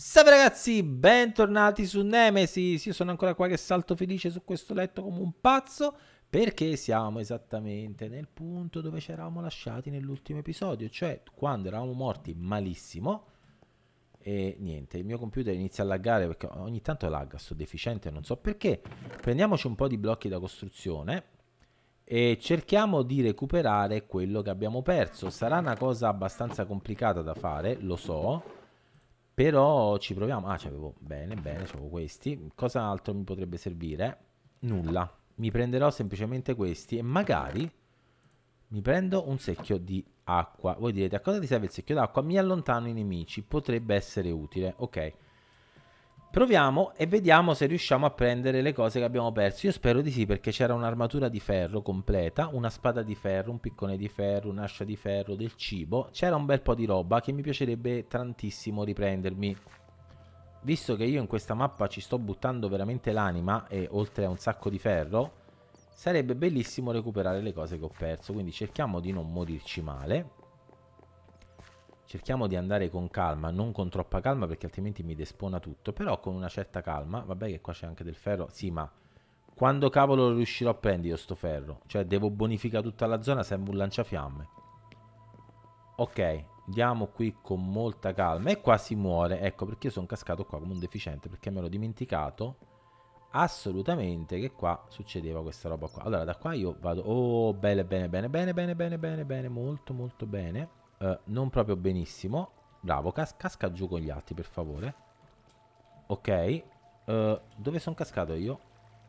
Salve ragazzi, bentornati su Nemesis, io sono ancora qua che salto felice su questo letto come un pazzo perché siamo esattamente nel punto dove ci eravamo lasciati nell'ultimo episodio, cioè quando eravamo morti malissimo e niente, il mio computer inizia a laggare perché ogni tanto lagga, sto deficiente, non so perché. Prendiamoci un po' di blocchi da costruzione e cerchiamo di recuperare quello che abbiamo perso, sarà una cosa abbastanza complicata da fare, lo so, però ci proviamo. Ah, c'avevo bene, bene, c'avevo questi. Cos'altro mi potrebbe servire? Nulla. Mi prenderò semplicemente questi e magari mi prendo un secchio di acqua. Voi direte, a cosa ti serve il secchio d'acqua? Mi allontano i nemici, potrebbe essere utile. Ok. Proviamo e vediamo se riusciamo a prendere le cose che abbiamo perso. Io spero di sì perché c'era un'armatura di ferro completa, una spada di ferro, un piccone di ferro, un'ascia di ferro, del cibo. C'era un bel po' di roba che mi piacerebbe tantissimo riprendermi. Visto che io in questa mappa ci sto buttando veramente l'anima e oltre a un sacco di ferro, sarebbe bellissimo recuperare le cose che ho perso. Quindi cerchiamo di non morirci male cerchiamo di andare con calma, non con troppa calma perché altrimenti mi despona tutto, però con una certa calma, vabbè che qua c'è anche del ferro, sì ma quando cavolo riuscirò a prendere sto ferro? Cioè devo bonificare tutta la zona, sembra un lanciafiamme. Ok, andiamo qui con molta calma e qua si muore, ecco perché io sono cascato qua come un deficiente perché me l'ho dimenticato assolutamente che qua succedeva questa roba qua. Allora da qua io vado, oh bene bene bene bene bene bene bene bene, molto molto bene. Eh, non proprio benissimo. Bravo, cas casca giù con gli altri, per favore. Ok. Uh, dove sono cascato io?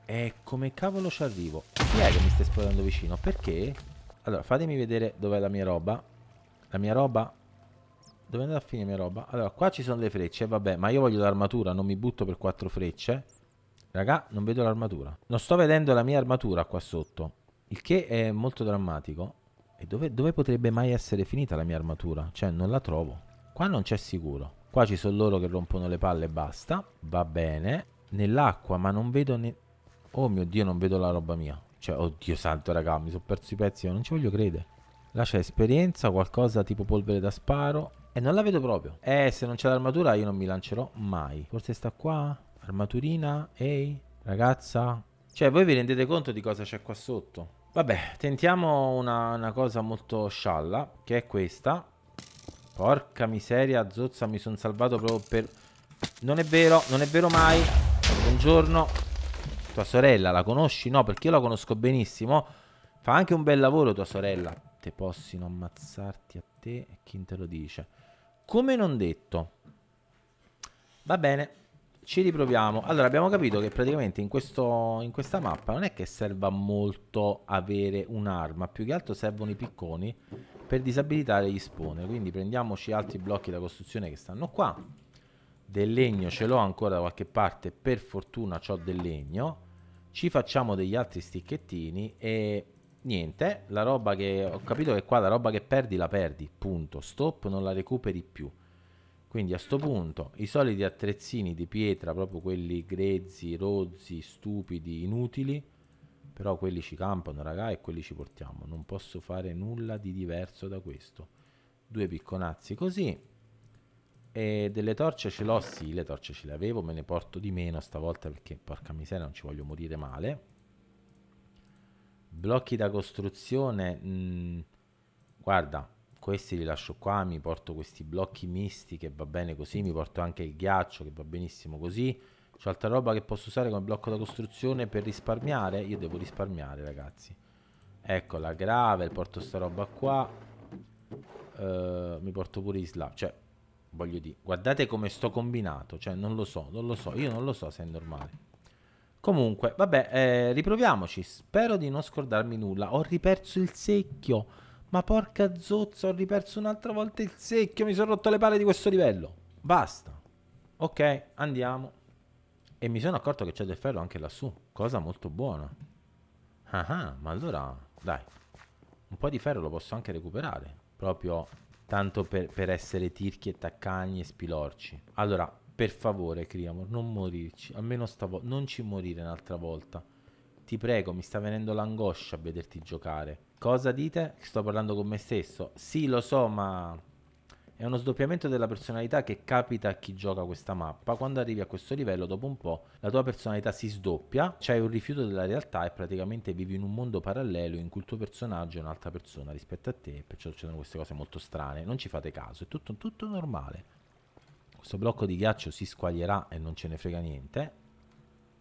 E come cavolo ci arrivo? Chi è che mi sta esplodendo vicino? Perché? Allora, fatemi vedere dov'è la mia roba. La mia roba... Dove è andata a finire la mia roba? Allora, qua ci sono le frecce, vabbè, ma io voglio l'armatura, non mi butto per quattro frecce. Raga, non vedo l'armatura. Non sto vedendo la mia armatura qua sotto, il che è molto drammatico. E dove, dove potrebbe mai essere finita la mia armatura? Cioè, non la trovo. Qua non c'è sicuro. Qua ci sono loro che rompono le palle e basta. Va bene. Nell'acqua, ma non vedo ne... Oh mio Dio, non vedo la roba mia. Cioè, oddio santo, raga, mi sono perso i pezzi, non ci voglio credere. Là c'è esperienza, qualcosa tipo polvere da sparo. E non la vedo proprio. Eh, se non c'è l'armatura io non mi lancerò mai. Forse sta qua? Armaturina? Ehi, ragazza? Cioè, voi vi rendete conto di cosa c'è qua sotto? Vabbè, tentiamo una, una cosa molto scialla, che è questa. Porca miseria, zozza, mi sono salvato proprio per... Non è vero, non è vero mai. Buongiorno. Tua sorella, la conosci? No, perché io la conosco benissimo. Fa anche un bel lavoro tua sorella. Te possono ammazzarti a te e chi te lo dice. Come non detto. Va bene, ci riproviamo. Allora, abbiamo capito che praticamente in, questo, in questa mappa non è che serva molto avere un'arma, più che altro servono i picconi per disabilitare gli spone. Quindi prendiamoci altri blocchi da costruzione che stanno qua. Del legno ce l'ho ancora da qualche parte, per fortuna ho del legno. Ci facciamo degli altri sticchettini e niente, la roba che ho capito che qua la roba che perdi la perdi, punto. Stop, non la recuperi più. Quindi a questo punto i soliti attrezzini di pietra, proprio quelli grezzi, rozzi, stupidi, inutili, però quelli ci campano raga e quelli ci portiamo. Non posso fare nulla di diverso da questo. Due picconazzi così. E delle torce ce l'ho? Sì, le torce ce le avevo, me ne porto di meno stavolta perché porca miseria non ci voglio morire male. Blocchi da costruzione... Mh, mm, guarda, questi li lascio qua, mi porto questi blocchi misti che va bene così, mi porto anche il ghiaccio che va benissimo così. C'è altra roba che posso usare come blocco da costruzione per risparmiare. Io devo risparmiare, ragazzi. Ecco, la gravel, porto sta roba qua. Uh, mi porto pure i slab. Cioè, voglio dire, guardate come sto combinato. Cioè, non lo so, non lo so. Io non lo so se è normale. Comunque, vabbè, eh, riproviamoci. Spero di non scordarmi nulla. Ho riperso il secchio. Ma porca zozza, ho riperso un'altra volta il secchio, mi sono rotto le palle di questo livello. Basta. Ok, andiamo. E mi sono accorto che c'è del ferro anche lassù, cosa molto buona. Ah, ah, ma allora, dai. Un po' di ferro lo posso anche recuperare, proprio tanto per, per essere tirchi e taccagni e spilorci. Allora, per favore, Criamor, non morirci, almeno stavolta, non ci morire un'altra volta. Ti prego, mi sta venendo l'angoscia a vederti giocare. Cosa dite? Sto parlando con me stesso. Sì, lo so, ma è uno sdoppiamento della personalità che capita a chi gioca questa mappa. Quando arrivi a questo livello, dopo un po', la tua personalità si sdoppia, c'è un rifiuto della realtà e praticamente vivi in un mondo parallelo in cui il tuo personaggio è un'altra persona rispetto a te, perciò succedono queste cose molto strane. Non ci fate caso, è tutto, tutto normale. Questo blocco di ghiaccio si squaglierà e non ce ne frega niente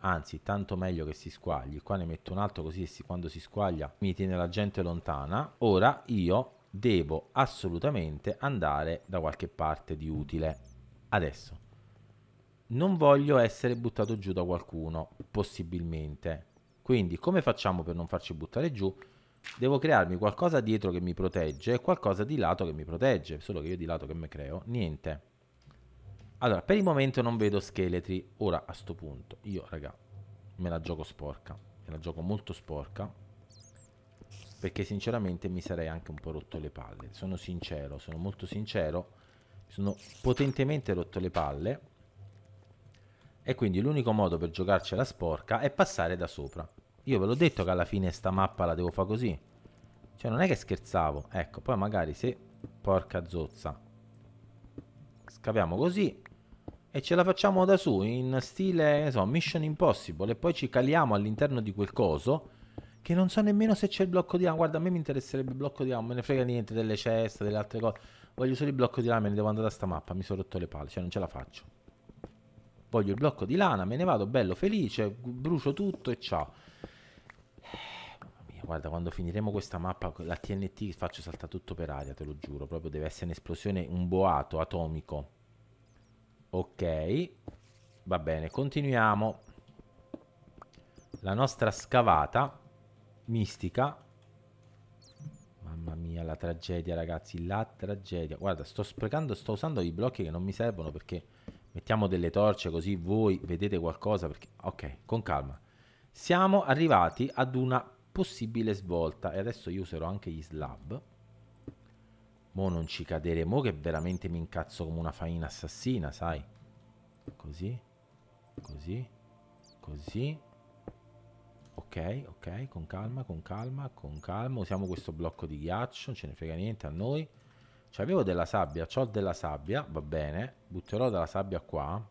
anzi tanto meglio che si squagli, qua ne metto un altro così si, quando si squaglia mi tiene la gente lontana, ora io devo assolutamente andare da qualche parte di utile. Adesso, non voglio essere buttato giù da qualcuno, possibilmente. Quindi come facciamo per non farci buttare giù? Devo crearmi qualcosa dietro che mi protegge e qualcosa di lato che mi protegge, solo che io di lato che mi creo, niente. Allora, per il momento non vedo scheletri. Ora, a sto punto, io, raga, me la gioco sporca. Me la gioco molto sporca. Perché sinceramente mi sarei anche un po' rotto le palle. Sono sincero, sono molto sincero. Mi sono potentemente rotto le palle. E quindi l'unico modo per giocarcela sporca è passare da sopra. Io ve l'ho detto che alla fine sta mappa la devo fare così. Cioè, non è che scherzavo. Ecco, poi magari se... Porca zozza. Scaviamo così e ce la facciamo da su in stile so, Mission Impossible e poi ci caliamo all'interno di quel coso che non so nemmeno se c'è il blocco di lama. Ah, guarda, a me mi interesserebbe il blocco di lama, ah, me ne frega niente delle ceste, delle altre cose. Voglio solo il blocco di lana, me ne devo andare da sta mappa, mi sono rotto le palle, cioè non ce la faccio. Voglio il blocco di lana, me ne vado bello felice, brucio tutto e ciao. mamma mia, guarda, quando finiremo questa mappa, la TNT faccio saltare tutto per aria, te lo giuro, proprio deve essere un'esplosione, un boato atomico. Ok, va bene, continuiamo. La nostra scavata mistica. Mamma mia, la tragedia, ragazzi, la tragedia. Guarda, sto sprecando, sto usando i blocchi che non mi servono perché mettiamo delle torce così voi vedete qualcosa perché... Ok, con calma. Siamo arrivati ad una possibile svolta e adesso io userò anche gli slab. Mo non ci cadere, mo che veramente mi incazzo come una faina assassina, sai? Così, così, così. Ok, ok, con calma, con calma, con calma. Usiamo questo blocco di ghiaccio, non ce ne frega niente a noi. avevo della sabbia, ho della sabbia, va bene. Butterò della sabbia qua.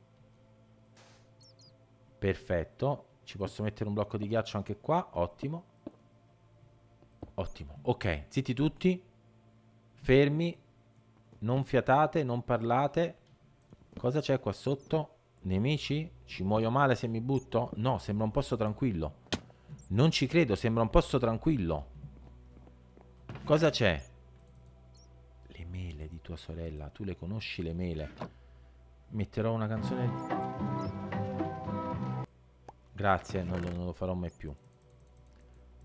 Perfetto. Ci posso mettere un blocco di ghiaccio anche qua, ottimo. Ottimo, ok, zitti tutti. Fermi, non fiatate, non parlate. Cosa c'è qua sotto? Nemici? Ci muoio male se mi butto? No, sembra un posto tranquillo. Non ci credo, sembra un posto tranquillo. Cosa c'è? Le mele di tua sorella. Tu le conosci le mele. Metterò una canzone... Grazie, non lo, non lo farò mai più.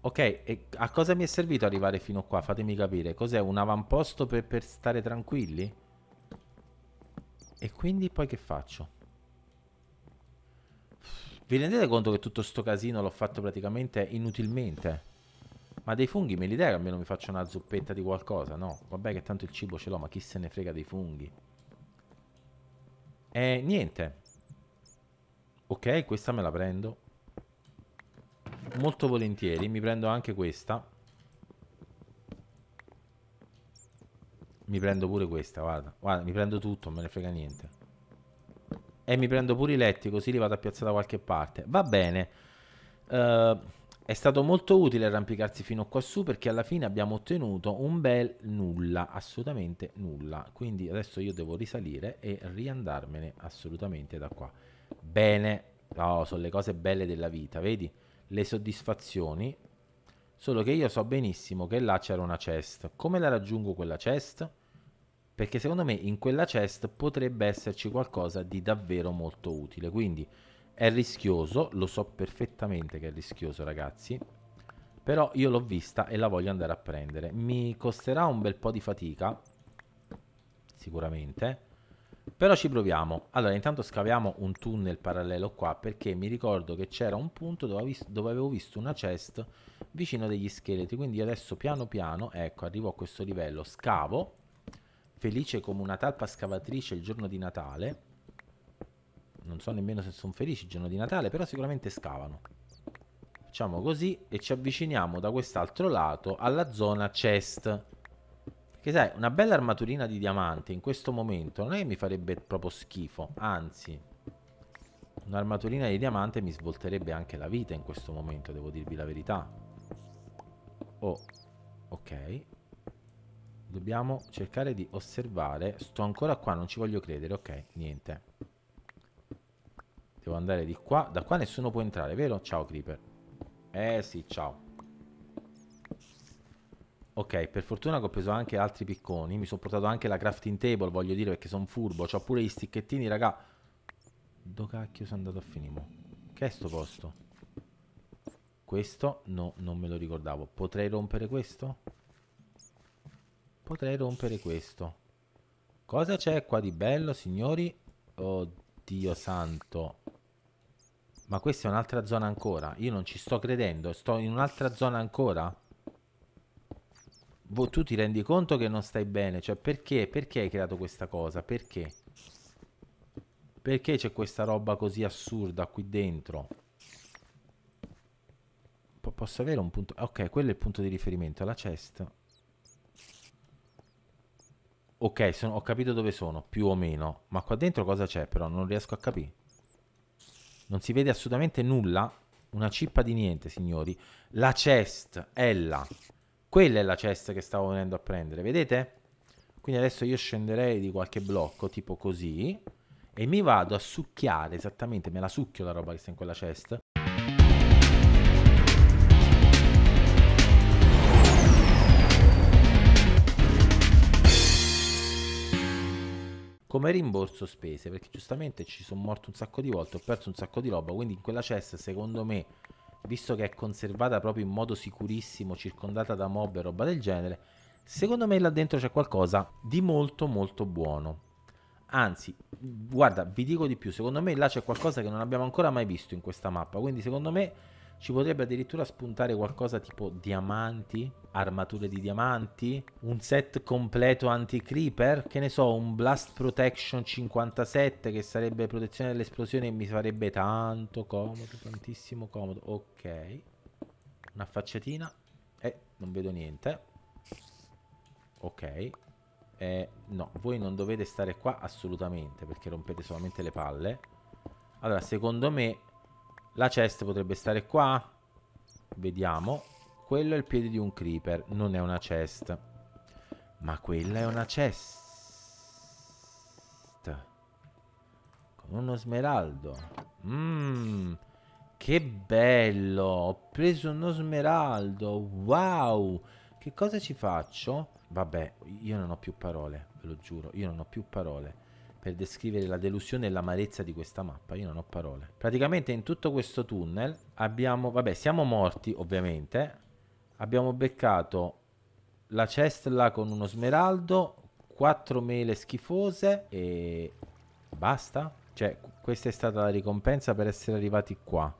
Ok, e a cosa mi è servito arrivare fino qua? Fatemi capire. Cos'è un avamposto per, per stare tranquilli? E quindi poi che faccio? Vi rendete conto che tutto sto casino l'ho fatto praticamente inutilmente? Ma dei funghi me li dai almeno mi faccio una zuppetta di qualcosa? No, vabbè che tanto il cibo ce l'ho, ma chi se ne frega dei funghi? E eh, niente. Ok, questa me la prendo molto volentieri. Mi prendo anche questa. Mi prendo pure questa, guarda. Guarda, mi prendo tutto, non me ne frega niente. E mi prendo pure i letti, così li vado a piazzare da qualche parte. Va bene. Uh, è stato molto utile arrampicarsi fino qua su perché alla fine abbiamo ottenuto un bel nulla, assolutamente nulla. Quindi adesso io devo risalire e riandarmene assolutamente da qua. Bene, No, sono le cose belle della vita, vedi? le soddisfazioni, solo che io so benissimo che là c'era una chest. Come la raggiungo quella chest? Perché secondo me in quella chest potrebbe esserci qualcosa di davvero molto utile. Quindi è rischioso, lo so perfettamente che è rischioso ragazzi, però io l'ho vista e la voglio andare a prendere. Mi costerà un bel po' di fatica, sicuramente, però ci proviamo. Allora, intanto scaviamo un tunnel parallelo qua perché mi ricordo che c'era un punto dove, vis dove avevo visto una chest vicino degli scheletri. Quindi adesso piano piano, ecco, arrivo a questo livello, scavo, felice come una talpa scavatrice il giorno di Natale. Non so nemmeno se sono felici il giorno di Natale, però sicuramente scavano. Facciamo così e ci avviciniamo da quest'altro lato alla zona chest che sai, una bella armaturina di diamante in questo momento non è che mi farebbe proprio schifo, anzi, un'armaturina di diamante mi svolterebbe anche la vita in questo momento, devo dirvi la verità. Oh, ok. Dobbiamo cercare di osservare. Sto ancora qua, non ci voglio credere, ok, niente. Devo andare di qua. Da qua nessuno può entrare, vero? Ciao, Creeper. Eh sì, ciao. Ok, per fortuna che ho preso anche altri picconi, mi sono portato anche la crafting table, voglio dire, perché sono furbo, ho pure gli sticchettini, raga. Do cacchio sono andato a finire? Che è sto posto? Questo no, non me lo ricordavo. Potrei rompere questo? Potrei rompere questo. Cosa c'è qua di bello, signori? Oddio santo. Ma questa è un'altra zona ancora. Io non ci sto credendo. Sto in un'altra zona ancora? Boh, tu ti rendi conto che non stai bene, cioè perché, perché hai creato questa cosa, perché? Perché c'è questa roba così assurda qui dentro? P posso avere un punto... Ok, quello è il punto di riferimento, la chest. Ok, sono, ho capito dove sono, più o meno. Ma qua dentro cosa c'è però? Non riesco a capire. Non si vede assolutamente nulla. Una cippa di niente, signori. La chest è là. Quella è la cesta che stavo venendo a prendere, vedete? Quindi adesso io scenderei di qualche blocco, tipo così, e mi vado a succhiare esattamente, me la succhio la roba che sta in quella cesta. come rimborso spese perché giustamente ci sono morto un sacco di volte ho perso un sacco di roba quindi in quella cesta secondo me visto che è conservata proprio in modo sicurissimo, circondata da mob e roba del genere, secondo me là dentro c'è qualcosa di molto molto buono. Anzi, guarda, vi dico di più, secondo me là c'è qualcosa che non abbiamo ancora mai visto in questa mappa, quindi secondo me ci potrebbe addirittura spuntare qualcosa tipo diamanti, armature di diamanti, un set completo anti-creeper, che ne so, un blast protection 57 che sarebbe protezione dall'esplosione e mi farebbe tanto comodo, tantissimo comodo. Ok, una facciatina. Eh, non vedo niente. Ok, eh, no, voi non dovete stare qua assolutamente perché rompete solamente le palle. Allora, secondo me la chest potrebbe stare qua. Vediamo. Quello è il piede di un creeper. Non è una chest. Ma quella è una chest. Con uno smeraldo. Mmm. Che bello. Ho preso uno smeraldo. Wow. Che cosa ci faccio? Vabbè, io non ho più parole. Ve lo giuro. Io non ho più parole per descrivere la delusione e l'amarezza di questa mappa. Io non ho parole. Praticamente in tutto questo tunnel abbiamo... Vabbè, siamo morti ovviamente. Abbiamo beccato la chest là con uno smeraldo, quattro mele schifose e... Basta? Cioè, questa è stata la ricompensa per essere arrivati qua.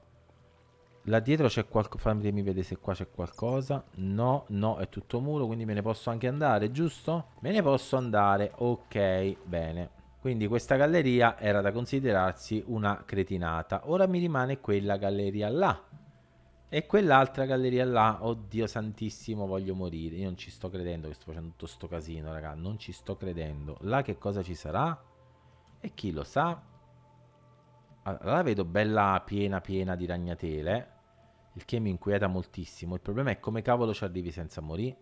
Là dietro c'è qualcosa... Fammi vedere se qua c'è qualcosa. No, no, è tutto muro, quindi me ne posso anche andare, giusto? Me ne posso andare, ok, bene. Quindi questa galleria era da considerarsi una cretinata. Ora mi rimane quella galleria là. E quell'altra galleria là, oddio santissimo, voglio morire. Io non ci sto credendo che sto facendo tutto sto casino, raga. Non ci sto credendo. Là che cosa ci sarà? E chi lo sa? Allora, la vedo bella piena piena di ragnatele, il che mi inquieta moltissimo. Il problema è come cavolo ci arrivi senza morire.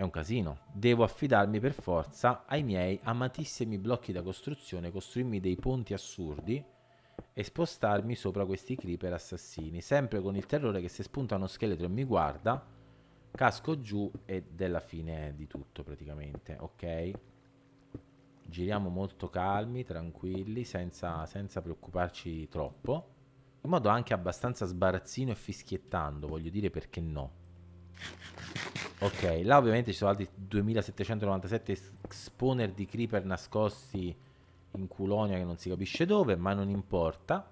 È un casino. Devo affidarmi per forza ai miei amatissimi blocchi da costruzione, costruirmi dei ponti assurdi e spostarmi sopra questi creeper assassini, sempre con il terrore che se spunta uno scheletro e mi guarda, casco giù ed è la fine di tutto praticamente, ok? Giriamo molto calmi, tranquilli, senza, senza preoccuparci troppo, in modo anche abbastanza sbarazzino e fischiettando, voglio dire perché no. Ok, là ovviamente ci sono altri 2797 spawner di creeper nascosti in Culonia che non si capisce dove, ma non importa.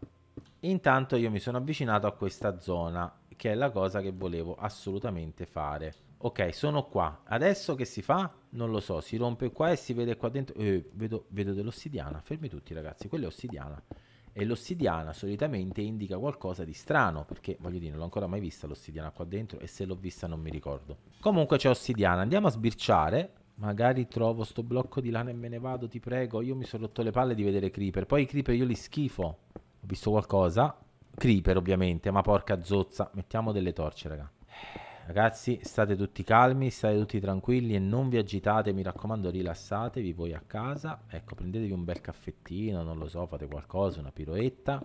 Intanto io mi sono avvicinato a questa zona, che è la cosa che volevo assolutamente fare. Ok, sono qua. Adesso che si fa? Non lo so, si rompe qua e si vede qua dentro... Eh, vedo, vedo dell'ossidiana. Fermi tutti ragazzi, quella è ossidiana. E l'ossidiana solitamente indica qualcosa di strano, perché voglio dire, non l'ho ancora mai vista l'ossidiana qua dentro e se l'ho vista non mi ricordo. Comunque c'è ossidiana, andiamo a sbirciare. Magari trovo sto blocco di lana e me ne vado, ti prego. Io mi sono rotto le palle di vedere creeper. Poi i creeper io li schifo. Ho visto qualcosa. Creeper ovviamente, ma porca zozza. Mettiamo delle torce, raga ragazzi, state tutti calmi, state tutti tranquilli e non vi agitate, mi raccomando, rilassatevi voi a casa. Ecco, prendetevi un bel caffettino, non lo so, fate qualcosa, una piroetta.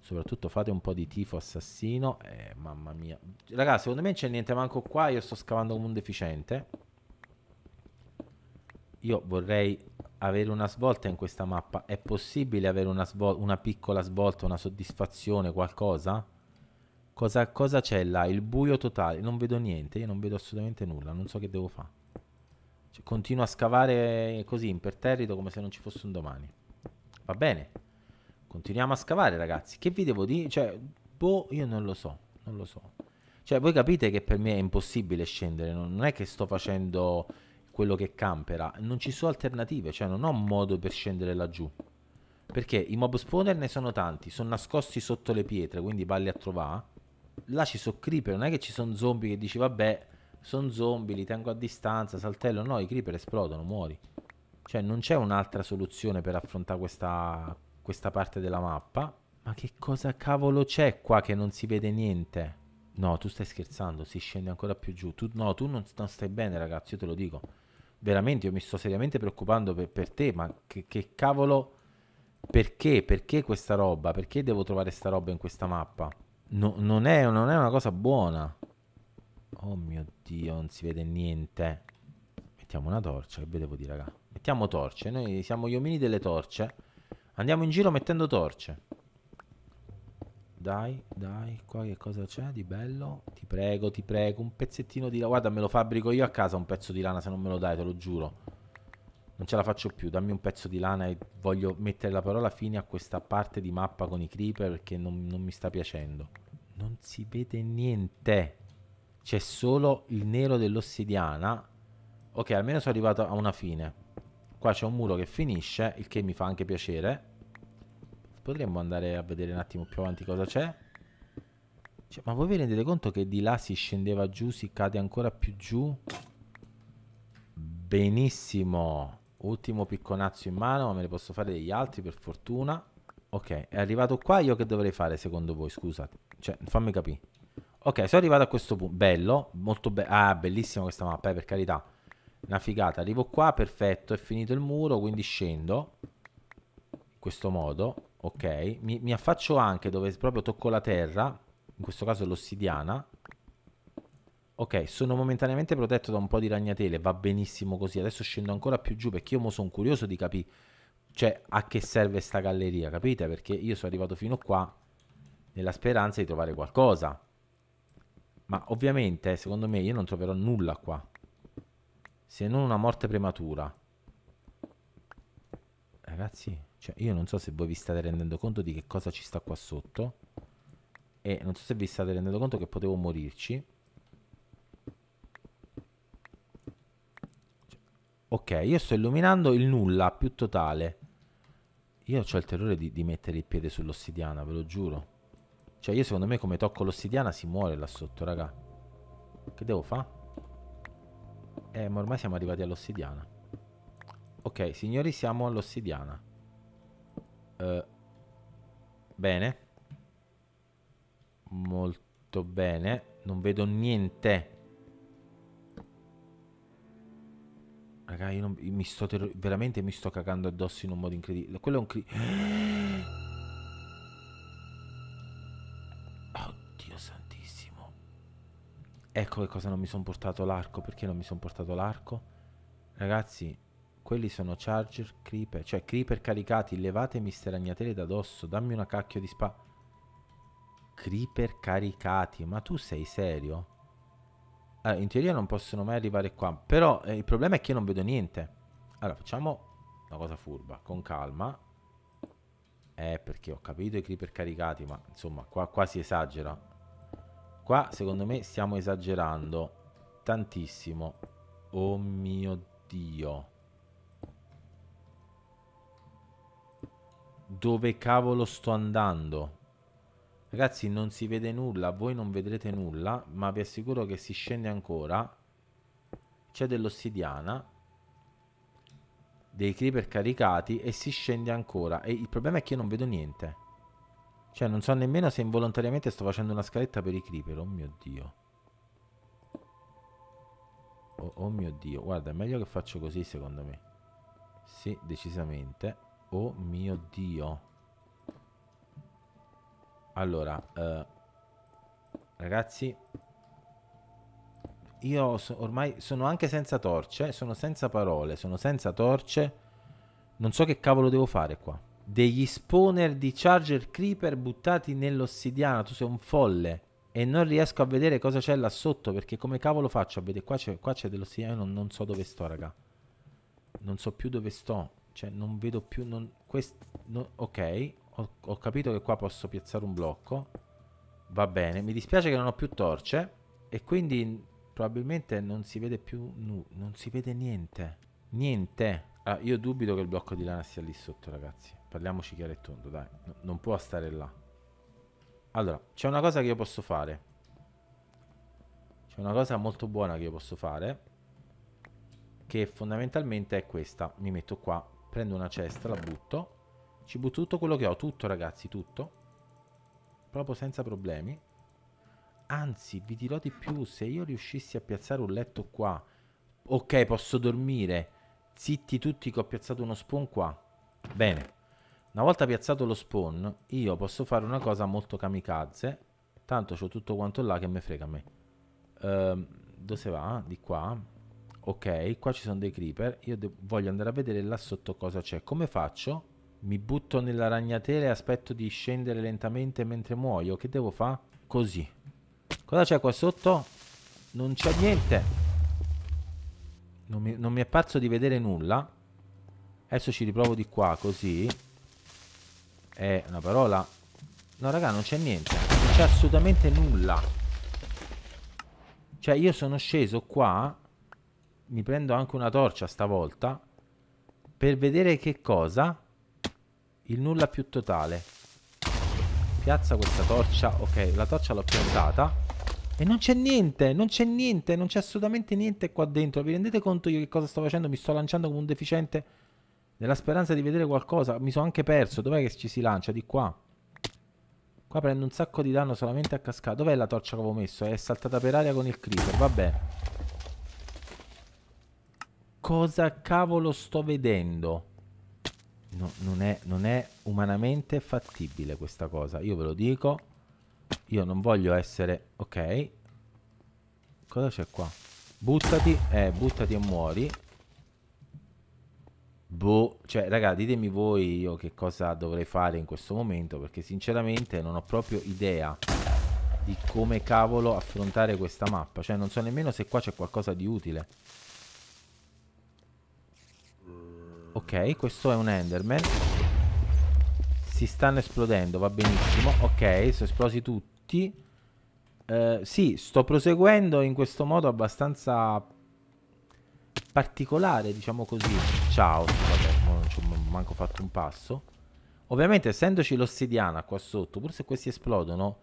Soprattutto fate un po' di tifo assassino. Eh, mamma mia. Ragazzi, secondo me c'è niente manco qua, io sto scavando come un deficiente. Io vorrei avere una svolta in questa mappa. È possibile avere una, una piccola svolta, una soddisfazione, qualcosa? Cosa, cosa c'è là? Il buio totale. Non vedo niente, io non vedo assolutamente nulla, non so che devo fare. Cioè, continuo a scavare così, imperterrito, come se non ci fosse un domani. Va bene. Continuiamo a scavare, ragazzi. Che vi devo dire? Cioè, boh, io non lo so, non lo so. Cioè, voi capite che per me è impossibile scendere, non è che sto facendo quello che campera, non ci sono alternative, cioè non ho modo per scendere laggiù. Perché i mob spawner ne sono tanti, sono nascosti sotto le pietre, quindi valli a trovare là ci sono creeper, non è che ci sono zombie che dici vabbè, sono zombie, li tengo a distanza, saltello, no, i creeper esplodono, muori. Cioè non c'è un'altra soluzione per affrontare questa, questa parte della mappa. Ma che cosa cavolo c'è qua che non si vede niente? No, tu stai scherzando, si scende ancora più giù. Tu, no, tu non, non stai bene ragazzi, io te lo dico. Veramente, io mi sto seriamente preoccupando per, per te, ma che, che cavolo... Perché? Perché questa roba? Perché devo trovare sta roba in questa mappa? no, non, è, non, è, una cosa buona. Oh mio Dio, non si vede niente. Mettiamo una torcia, che vedevo dire, raga. Mettiamo torce, noi siamo gli omini delle torce. Andiamo in giro mettendo torce. Dai, dai, qua che cosa c'è di bello? Ti prego, ti prego, un pezzettino di lana. Guarda, me lo fabbrico io a casa un pezzo di lana, se non me lo dai, te lo giuro non ce la faccio più, dammi un pezzo di lana e voglio mettere la parola fine a questa parte di mappa con i creeper perché non, non mi sta piacendo. Non si vede niente, c'è solo il nero dell'ossidiana. Ok, almeno sono arrivato a una fine. Qua c'è un muro che finisce, il che mi fa anche piacere. Potremmo andare a vedere un attimo più avanti cosa c'è. Cioè, ma voi vi rendete conto che di là si scendeva giù, si cade ancora più giù? Benissimo. Ultimo picconazzo in mano, ma me ne posso fare degli altri per fortuna. Ok, è arrivato qua, io che dovrei fare secondo voi? Scusa, cioè, fammi capire. Ok, sono arrivato a questo punto. Bello, molto bello. Ah, bellissima questa mappa, eh, per carità. Una figata. Arrivo qua, perfetto, è finito il muro, quindi scendo. In questo modo, ok. Mi, mi affaccio anche dove proprio tocco la terra, in questo caso l'ossidiana. Ok, sono momentaneamente protetto da un po' di ragnatele, va benissimo così. Adesso scendo ancora più giù perché io mo sono curioso di capire cioè, a che serve sta galleria, capite? Perché io sono arrivato fino qua nella speranza di trovare qualcosa. Ma ovviamente, secondo me, io non troverò nulla qua. Se non una morte prematura. Ragazzi, cioè, io non so se voi vi state rendendo conto di che cosa ci sta qua sotto. E non so se vi state rendendo conto che potevo morirci. Ok, io sto illuminando il nulla più totale. Io ho il terrore di, di mettere il piede sull'ossidiana, ve lo giuro. Cioè, io secondo me come tocco l'ossidiana si muore là sotto, raga. Che devo fare? Eh, ma ormai siamo arrivati all'ossidiana. Ok, signori, siamo all'ossidiana. Uh, bene. Molto bene. Non vedo niente. Raga, io non, io mi sto terro- veramente mi sto cagando addosso in un modo incredibile. Quello è un cri... Oddio santissimo. Ecco che cosa non mi sono portato l'arco. Perché non mi sono portato l'arco? Ragazzi, quelli sono charger, creeper. Cioè, creeper caricati. Levatemi ste ragnatele da dosso. Dammi una cacchio di spa... Creeper caricati. Ma tu sei serio? Allora, in teoria non possono mai arrivare qua, però eh, il problema è che io non vedo niente. Allora, facciamo una cosa furba, con calma. Eh, perché ho capito i creeper caricati, ma insomma, qua, qua si esagera. Qua, secondo me, stiamo esagerando tantissimo. Oh mio Dio. Dove cavolo sto andando? Ragazzi, non si vede nulla, voi non vedrete nulla, ma vi assicuro che si scende ancora. C'è dell'ossidiana, dei creeper caricati e si scende ancora. E il problema è che io non vedo niente. Cioè, non so nemmeno se involontariamente sto facendo una scaletta per i creeper, oh mio Dio. Oh, oh mio Dio, guarda, è meglio che faccio così secondo me. Sì, decisamente. Oh mio Dio. Allora, eh, ragazzi, io so, ormai sono anche senza torce, sono senza parole, sono senza torce. Non so che cavolo devo fare qua. Degli spawner di charger creeper buttati nell'ossidiana, tu sei un folle. E non riesco a vedere cosa c'è là sotto, perché come cavolo faccio a vedere? Qua c'è, qua c'è dell'ossidiana, io non, non, so dove sto, raga. Non so più dove sto, cioè non vedo più... Non, quest, no, ok, ho, ho capito che qua posso piazzare un blocco. Va bene, mi dispiace che non ho più torce e quindi probabilmente non si vede più nu non si vede niente. Niente. Ah, io dubito che il blocco di lana sia lì sotto, ragazzi. Parliamoci chiaro e tondo, dai. No, non può stare là. Allora, c'è una cosa che io posso fare. C'è una cosa molto buona che io posso fare. Che fondamentalmente è questa. Mi metto qua, prendo una cesta, la butto ci butto tutto quello che ho, tutto ragazzi, tutto. Proprio senza problemi. Anzi, vi dirò di più, se io riuscissi a piazzare un letto qua, ok, posso dormire. Zitti tutti che ho piazzato uno spawn qua. Bene. Una volta piazzato lo spawn, io posso fare una cosa molto kamikaze. Tanto c'ho tutto quanto là che me frega a me. Ehm, dove si va? Di qua. Ok, qua ci sono dei creeper. Io voglio andare a vedere là sotto cosa c'è. Come faccio? Mi butto nella ragnatela e aspetto di scendere lentamente mentre muoio. Che devo fare? Così. Cosa c'è qua sotto? Non c'è niente. Non mi, non mi è pazzo di vedere nulla. Adesso ci riprovo di qua, così. È una parola. No, raga, non c'è niente. Non c'è assolutamente nulla. Cioè, io sono sceso qua. Mi prendo anche una torcia stavolta. Per vedere che cosa il nulla più totale. Piazza questa torcia. Ok, la torcia l'ho piazzata. E non c'è niente, non c'è niente, non c'è assolutamente niente qua dentro. Vi rendete conto io che cosa sto facendo? Mi sto lanciando come un deficiente nella speranza di vedere qualcosa. Mi sono anche perso. Dov'è che ci si lancia? Di qua. Qua prendo un sacco di danno solamente a cascata. Dov'è la torcia che avevo messo? È saltata per aria con il creeper, vabbè. Cosa cavolo sto vedendo? No, non, è, non è umanamente fattibile questa cosa. Io ve lo dico. Io non voglio essere... Ok. Cosa c'è qua? Buttati. Eh, buttati e muori. Boh, cioè raga, ditemi voi io che cosa dovrei fare in questo momento perché sinceramente non ho proprio idea di come cavolo affrontare questa mappa, cioè non so nemmeno se qua c'è qualcosa di utile. Ok, questo è un Enderman. Si stanno esplodendo, va benissimo. Ok, sono esplosi tutti. Eh, sì, sto proseguendo in questo modo abbastanza particolare, diciamo così. Ciao, vabbè, non ci ho manco fatto un passo. Ovviamente, essendoci l'ossidiana qua sotto, pur se questi esplodono,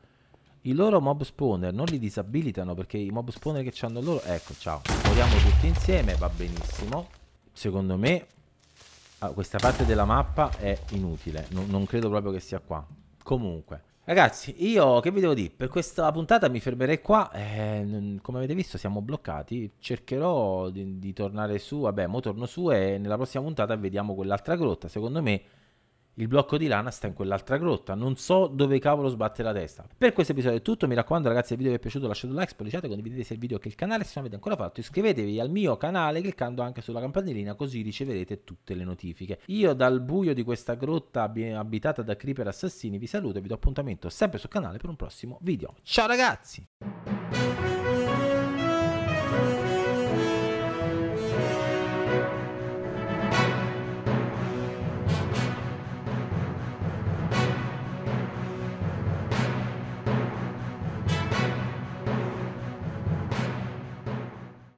i loro mob spawner non li disabilitano perché i mob spawner che hanno loro... Ecco, ciao. Moriamo tutti insieme, va benissimo. Secondo me allora, ah, questa parte della mappa è inutile. Non, non credo proprio che sia qua. Comunque. Ragazzi, io che vi devo dire? Per questa puntata mi fermerei qua. Eh, come avete visto, siamo bloccati. Cercherò di, di tornare su. Vabbè, mo torno su e nella prossima puntata vediamo quell'altra grotta. Secondo me il blocco di lana sta in quell'altra grotta, non so dove cavolo sbatte la testa. Per questo episodio è tutto, mi raccomando ragazzi se il video vi è piaciuto lasciate un like, spolliciate, condividete sia il video che il canale se non avete ancora fatto, iscrivetevi al mio canale cliccando anche sulla campanellina così riceverete tutte le notifiche. Io dal buio di questa grotta abitata da creeper assassini vi saluto e vi do appuntamento sempre sul canale per un prossimo video. Ciao ragazzi!